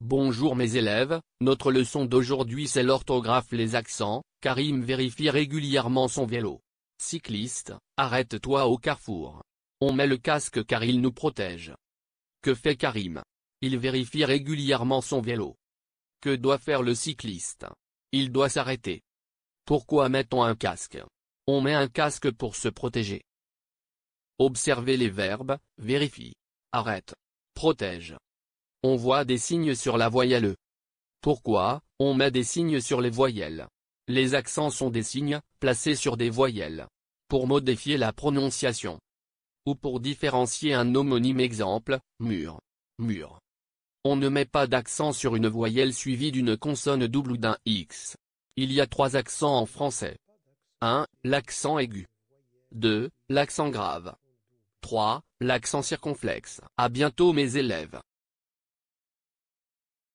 Bonjour mes élèves, notre leçon d'aujourd'hui c'est l'orthographe les accents, Karim vérifie régulièrement son vélo. Cycliste, arrête-toi au carrefour. On met le casque car il nous protège. Que fait Karim Il vérifie régulièrement son vélo. Que doit faire le cycliste Il doit s'arrêter. Pourquoi met-on un casque On met un casque pour se protéger. Observez les verbes, vérifie. Arrête. Protège. On voit des signes sur la voyelle Pourquoi, on met des signes sur les voyelles Les accents sont des signes, placés sur des voyelles. Pour modifier la prononciation. Ou pour différencier un homonyme exemple, mur. Mur. On ne met pas d'accent sur une voyelle suivie d'une consonne double ou d'un X. Il y a trois accents en français. 1. L'accent aigu. 2. L'accent grave. 3. L'accent circonflexe. À bientôt mes élèves.